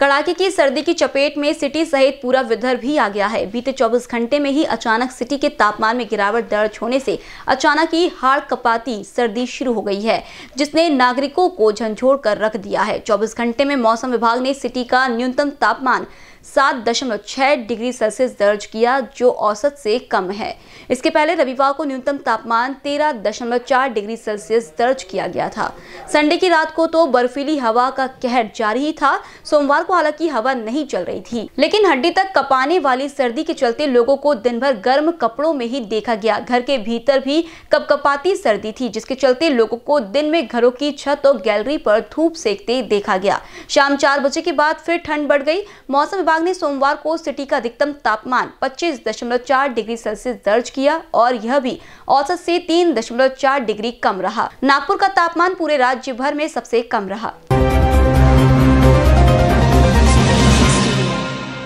कड़ाके की सर्दी की चपेट में सिटी सहित पूरा विदर्भ भी आ गया है बीते 24 घंटे में ही अचानक सिटी के तापमान में गिरावट दर्ज होने से अचानक ही हाड़ कपाती सर्दी शुरू हो गई है जिसने नागरिकों को झंझोड़ कर रख दिया है 24 घंटे में मौसम विभाग ने सिटी का न्यूनतम तापमान सात दशमलव छह डिग्री सेल्सियस दर्ज किया जो औसत से कम है इसके पहले रविवार को न्यूनतम तापमान तेरह दशमलव चार डिग्री सेल्सियस दर्ज किया गया था संडे की रात को तो बर्फीली हवा का कहर जारी ही था सोमवार को हालांकि हवा नहीं चल रही थी लेकिन हड्डी तक कपाने वाली सर्दी के चलते लोगों को दिन भर गर्म कपड़ों में ही देखा गया घर के भीतर भी कपकपाती सर्दी थी जिसके चलते लोगों को दिन में घरों की छत और गैलरी पर धूप सेकते देखा गया शाम चार बजे के बाद फिर ठंड बढ़ गई मौसम विभाग विभाग ने सोमवार को सिटी का अधिकतम तापमान 25.4 डिग्री सेल्सियस दर्ज किया और यह भी औसत से 3.4 डिग्री कम रहा नागपुर का तापमान पूरे राज्य भर में सबसे कम रहा